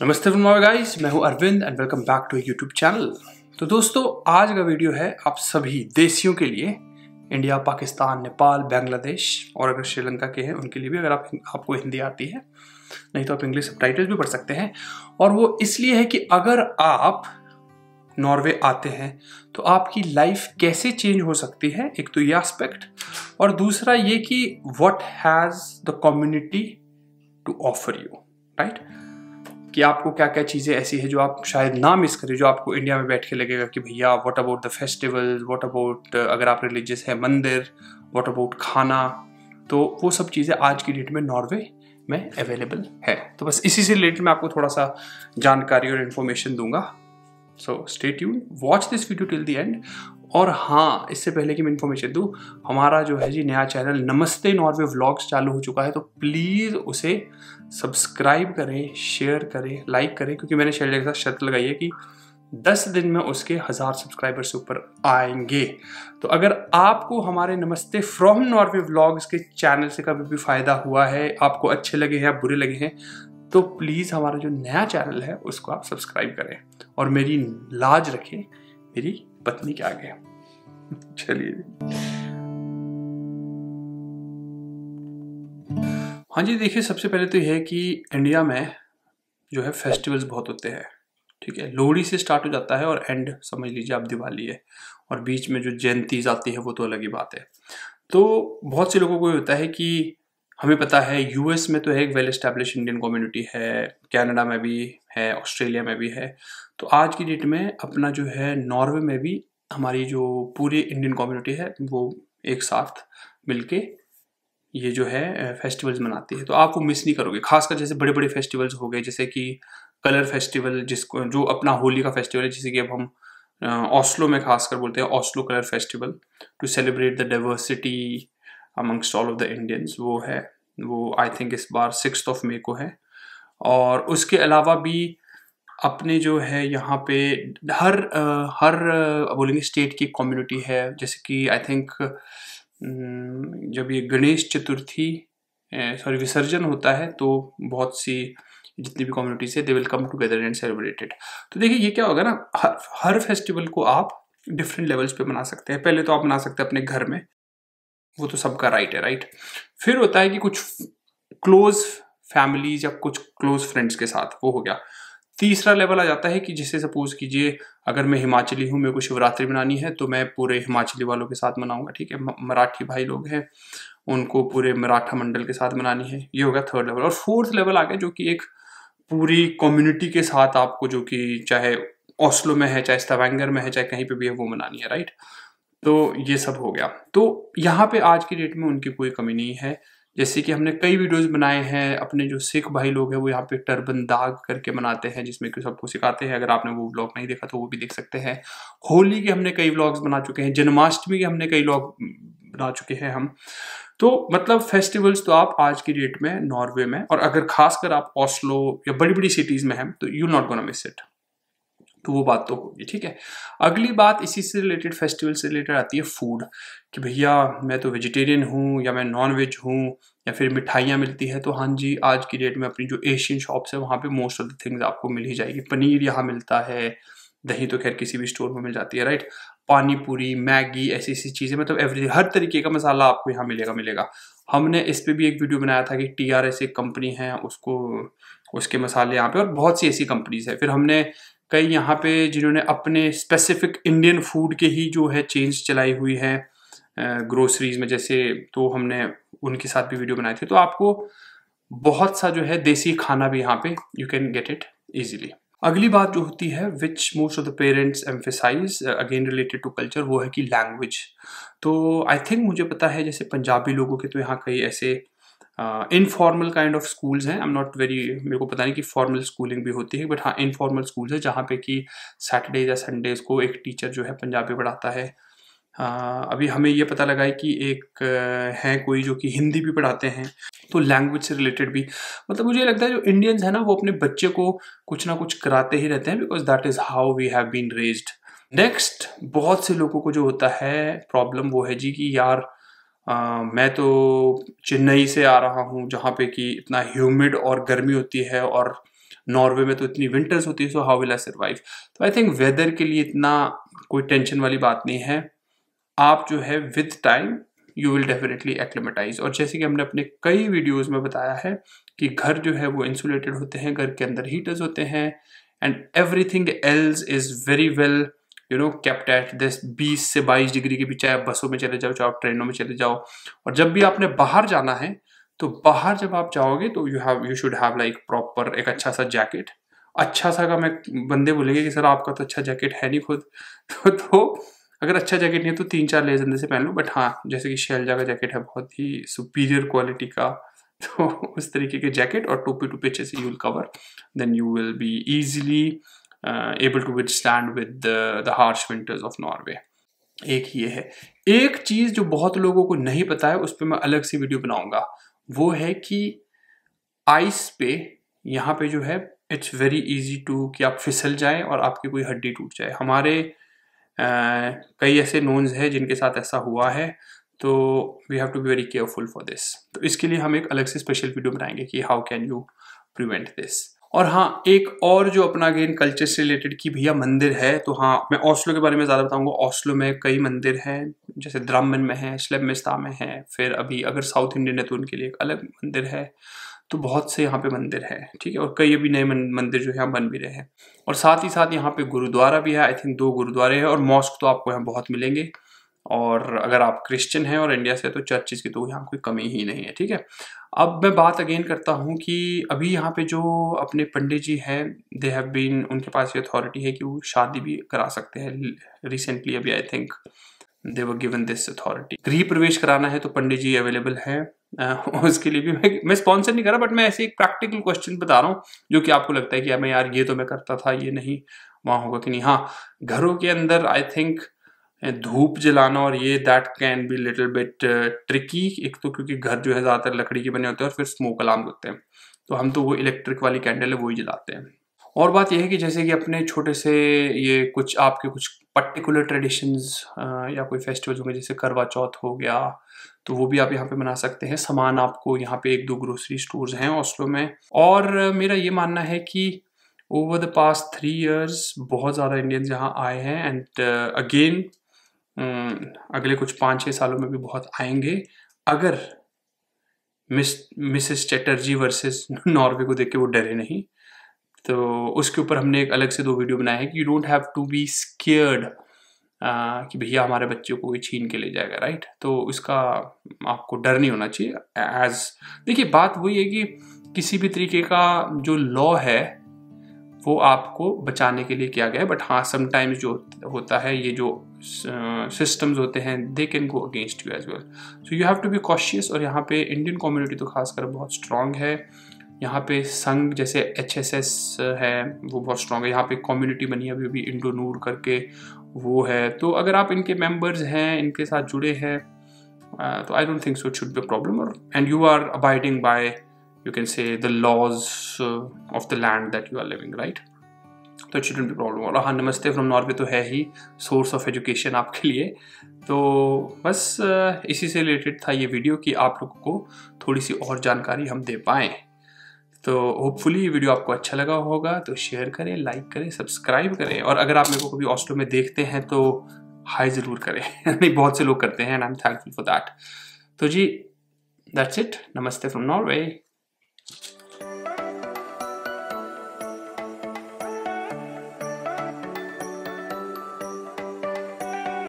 नमस्ते from guys मैं हूं Arvind and welcome back to YouTube channel तो दोस्तों आज का वीडियो है आप सभी देशियों के लिए इंडिया पाकिस्तान नेपाल बांग्लादेश और अगर श्रीलंका के हैं उनके लिए भी अगर आप आपको हिंदी आती है नहीं तो आप इंग्लिश सब भी पढ़ सकते हैं और वो इसलिए है कि अगर आप नॉर्वे आते हैं तो आपकी लाइफ कैसे चेंज हो सकती है एक तो ये आस्पेक्ट और दूसरा ये कि what has the community to offer you right कि आपको क्या क्या चीज़ें ऐसी है जो आप शायद ना मिस करें जो आपको इंडिया में बैठ के लगेगा कि भैया what about the festival what about अगर आप रिलीजियस है मंदिर व्हाट अबाउट खाना तो वो सब चीज़ें आज की डेट में नॉर्वे में अवेलेबल है तो बस इसी से रिलेटेड मैं आपको थोड़ा सा जानकारी और इन्फॉर्मेशन दूंगा so stay tune watch this video till the end और हाँ इससे पहले कि मैं इन्फॉर्मेशन दूँ हमारा जो है जी नया चैनल नमस्ते नॉर्वे व्लॉग्स चालू हो चुका है तो प्लीज़ उसे सब्सक्राइब करें शेयर करें लाइक करें क्योंकि मैंने शैलजा के साथ शर्त लगाई है कि दस दिन में उसके हज़ार सब्सक्राइबर्स ऊपर आएंगे तो अगर आपको हमारे नमस्ते फ्रॉम नॉर्वे व्लॉग्स के चैनल से कभी भी फ़ायदा हुआ है आपको अच्छे लगे हैं बुरे लगे हैं तो प्लीज़ हमारा जो नया चैनल है उसको आप सब्सक्राइब करें और मेरी लाज रखें मेरी पत्नी के आगे चलिए हाँ जी देखिए सबसे पहले तो यह है कि इंडिया में जो है फेस्टिवल्स बहुत होते हैं ठीक है लोहड़ी से स्टार्ट हो जाता है और एंड समझ लीजिए आप दिवाली है और बीच में जो जयंतीज आती है वो तो अलग ही बात है तो बहुत से लोगों को होता है कि हमें पता है यूएस में तो है एक वेल स्टैब्लिश इंडियन कम्युनिटी है कनाडा में भी है ऑस्ट्रेलिया में भी है तो आज की डेट में अपना जो है नॉर्वे में भी हमारी जो पूरी इंडियन कम्युनिटी है वो एक साथ मिलके ये जो है फेस्टिवल्स मनाती है तो आप वो मिस नहीं करोगे खासकर जैसे बड़े बड़े फेस्टिवल्स हो गए जैसे कि कलर फेस्टिवल जिसको जो अपना होली का फेस्टिवल है जैसे कि अब हम ऑस्लो में खासकर बोलते हैं Oslo colour festival to celebrate the diversity amongst all of the Indians वो है वो आई थिंक इस बार सिक्स ऑफ मे को है और उसके अलावा भी अपने जो है यहाँ पे हर हर बोलेंगे स्टेट की कम्युनिटी है जैसे कि आई थिंक जब ये गणेश चतुर्थी सॉरी विसर्जन होता है तो बहुत सी जितनी भी कम्युनिटीज है they will come together and celebrated तो देखिए ये क्या होगा ना हर हर फेस्टिवल को आप डिफरेंट लेवल्स पे मना सकते हैं पहले तो आप मना सकते हैं अपने घर में वो तो सबका राइट है राइट फिर होता है कि कुछ क्लोज फैमिलीज या कुछ क्लोज फ्रेंड्स के साथ वो हो गया तीसरा लेवल आ जाता है कि जिसे सपोज कीजिए अगर मैं हिमाचली हूँ मेरे को शिवरात्रि मनानी है तो मैं पूरे हिमाचली वालों के साथ मनाऊंगा ठीक है मराठी भाई लोग हैं उनको पूरे मराठा मंडल के साथ मनानी है ये हो गया थर्ड लेवल और फोर्थ लेवल आ गया जो कि एक पूरी कम्युनिटी के साथ आपको जो कि चाहे ओस्लो में है चाहे स्तवेंगर में है चाहे कहीं पे भी है वो मनानी है राइट तो ये सब हो गया तो यहाँ पे आज की डेट में उनकी कोई कमी नहीं है जैसे कि हमने कई वीडियोस बनाए हैं अपने जो सिख भाई लोग हैं वो यहाँ पे टर्बन दाग करके मनाते हैं जिसमें कि सबको सिखाते हैं अगर आपने वो व्लॉग नहीं देखा तो वो भी देख सकते हैं होली के हमने कई व्लॉग्स बना चुके हैं जन्माष्टमी के हमने कई व्लॉग बना चुके हैं हम तो मतलब फेस्टिवल्स तो आप आज की डेट में नॉर्वे में और अगर खासकर आप ऑस्लो या बड़ी बड़ी सिटीज़ में हैं तो you not gonna miss it तो वो बात तो होगी ठीक है अगली बात इसी से रिलेटेड फेस्टिवल से रिलेटेड आती है फूड कि भैया मैं तो वेजिटेरियन हूँ या मैं नॉन वेज हूँ या फिर मिठाइयाँ मिलती है तो हाँ जी आज की डेट में अपनी जो एशियन शॉप्स है वहाँ पे मोस्ट ऑफ द थिंग्स आपको मिल ही जाएगी पनीर यहाँ मिलता है दही तो खैर किसी भी स्टोर में मिल जाती है राइट पानी पूरी मैगी ऐसी ऐसी चीज़ें मतलब एवरी हर तरीके का मसाला आपको यहाँ मिलेगा मिलेगा हमने इस पर भी एक वीडियो बनाया था कि टी आर एस एक कंपनी है उसको उसके मसाले यहाँ पे और बहुत सी ऐसी कंपनीज है फिर हमने कई यहाँ पे जिन्होंने अपने स्पेसिफिक इंडियन फूड के ही जो है चेंज चलाई हुई है ग्रोसरीज में जैसे तो हमने उनके साथ भी वीडियो बनाए थे तो आपको बहुत सा जो है देसी खाना भी यहाँ पे you can get it easily अगली बात जो होती है which most of the parents emphasise again related to culture वो है कि लैंग्वेज तो आई थिंक मुझे पता है जैसे पंजाबी लोगों के तो यहाँ कई ऐसे इनफॉर्मल काइंड ऑफ स्कूल्स हैं आई एम नॉट वेरी मेरे को पता नहीं कि फॉर्मल स्कूलिंग भी होती है बट हाँ इनफॉर्मल स्कूल्स है जहाँ पे कि सैटरडे या संडेज को एक टीचर जो है पंजाबी पढ़ाता है आ, हाँ, अभी हमें ये पता लगा है कि एक है हैं कोई जो कि हिंदी भी पढ़ाते हैं तो लैंग्वेज से रिलेटेड भी मतलब मुझे लगता है जो इंडियंस हैं ना वो अपने बच्चे को कुछ ना कुछ कराते ही रहते हैं because that is how we have been raised next बहुत से लोगों को जो होता है प्रॉब्लम वो है जी कि यार आ, मैं तो चेन्नई से आ रहा हूँ जहाँ पे कि इतना ह्यूमिड और गर्मी होती है और नॉर्वे में तो इतनी विंटर्स होती है so how will I survive तो आई थिंक वेदर के लिए इतना कोई टेंशन वाली बात नहीं है आप जो है with time you will definitely acclimatise और जैसे कि हमने अपने कई वीडियोज़ में बताया है कि घर जो है वो इंसुलेटेड होते हैं घर के अंदर हीटर्स होते हैं and everything else is very well you know kept at this बीस से बाईस डिग्री के बीच चाहे आप बसों में चले जाओ चाहे आप ट्रेनों में चले जाओ और जब भी आपने बाहर जाना है तो बाहर जब आप जाओगे तो you have you should have like proper एक अच्छा सा जैकेट अच्छा सा का मैं बंदे बोलेंगे कि सर आपका तो अच्छा जैकेट है नहीं खुद तो, तो अगर अच्छा जैकेट नहीं है तो तीन चार ले जंदे से पहन लो बट हाँ जैसे कि शैलजा का जैकेट है बहुत ही सुपीरियर क्वालिटी का तो उस तरीके के जैकेट और टोपी टोपी अच्छे से you will cover then you will be easily uh, able to withstand with the, the harsh winters of Norway. एक ये है एक चीज़ जो बहुत लोगों को नहीं पता है उस पर मैं अलग से वीडियो बनाऊंगा वो है कि आइस पे यहाँ पे जो है इट्स वेरी इजी टू कि आप फिसल जाएं और आपकी कोई हड्डी टूट जाए हमारे आ, uh, कई ऐसे नोन्स हैं जिनके साथ ऐसा हुआ है तो we have to be very careful for this तो इसके लिए हम एक अलग से स्पेशल वीडियो बनाएंगे कि how can you prevent this और हाँ एक और जो अपना अगेन कल्चर से रिलेटेड की भैया मंदिर है तो हाँ मैं ऑस्लो के बारे में ज़्यादा बताऊंगा ऑस्लो में कई मंदिर हैं जैसे द्रामन में है मिस्ता में है फिर अभी अगर साउथ इंडियन है तो उनके लिए एक अलग मंदिर है तो बहुत से यहाँ पे मंदिर है ठीक है और कई अभी नए मंदिर जो है यहाँ बन भी रहे हैं और साथ ही साथ यहाँ पे गुरुद्वारा भी है आई थिंक दो गुरुद्वारे हैं और मॉस्क तो आपको यहाँ बहुत मिलेंगे और अगर आप क्रिश्चियन हैं और इंडिया से तो चर्चेज की तो यहाँ कोई कमी ही नहीं है ठीक है अब मैं बात अगेन करता हूँ कि अभी यहाँ पे जो अपने पंडित जी हैं दे हैव बीन उनके पास ये अथॉरिटी है कि वो शादी भी करा सकते हैं रिसेंटली अभी I think they were given this authority गृह प्रवेश कराना है तो पंडित जी अवेलेबल हैं उसके लिए भी मैं मैं स्पॉन्सर नहीं कर रहा बट मैं ऐसे एक प्रैक्टिकल क्वेश्चन बता रहा हूँ जो कि आपको लगता है कि मैं यार ये तो मैं करता था ये नहीं वहाँ होगा कि नहीं हाँ घरों के अंदर आई थिंक धूप जलाना और ये that can be little bit tricky एक तो क्योंकि घर जो है ज़्यादातर लकड़ी के बने होते हैं और फिर स्मोक अलार्म होते हैं तो हम तो वो इलेक्ट्रिक वाली कैंडल है वही जलाते हैं और बात यह है कि जैसे कि अपने छोटे से ये कुछ आपके कुछ पर्टिकुलर ट्रेडिशंस uh, या कोई फेस्टिवल होंगे जैसे करवा चौथ हो गया तो वो भी आप यहाँ पे मना सकते हैं सामान आपको यहाँ पे एक दो ग्रोसरी स्टोर्स हैं ऑस्लो में और मेरा ये मानना है कि over the past three years बहुत ज़्यादा इंडियंस यहाँ आए हैं एंड अगेन uh, अगले कुछ पाँच छः सालों में भी बहुत आएंगे अगर miss Mrs Chatterjee versus Norway को देख के वो डरे नहीं तो उसके ऊपर हमने एक अलग से दो वीडियो बनाए हैं कि you don't have to be scared कि भैया हमारे बच्चों को ये छीन के ले जाएगा राइट तो इसका आपको डर नहीं होना चाहिए एज देखिए बात वही है कि किसी भी तरीके का जो लॉ है वो आपको बचाने के लिए किया गया है बट हाँ समटाइम्स जो होता है ये जो सिस्टम्स uh, होते हैं they can go against you as well so you have to be cautious और यहाँ पे इंडियन कम्युनिटी तो खासकर बहुत स्ट्रांग है यहाँ पे संघ जैसे एच एस एस है वो बहुत स्ट्रांग है यहाँ पे कम्युनिटी बनी है अभी भी नूर करके वो है तो अगर आप इनके मेंबर्स हैं इनके साथ जुड़े हैं uh, तो I don't think so it should be problem और and you are abiding by you can say the laws of the land that you are living right तो चिल्ड्रन भी प्रॉब्लम और हाँ नमस्ते फ्रॉम नॉर्वे तो है ही source of education आपके लिए तो बस इसी से रिलेटेड था ये वीडियो कि आप लोगों को थोड़ी सी और जानकारी हम दे पाएँ तो होपफुली ये वीडियो आपको अच्छा लगा होगा तो शेयर करें लाइक करें सब्सक्राइब करें और अगर आप मेरे को कभी ऑस्ट्रो में देखते हैं तो हाई ज़रूर करें नहीं बहुत से लोग करते हैं and I am thankful for that तो जी दैट्स इट नमस्ते फ्रॉम नॉर्वे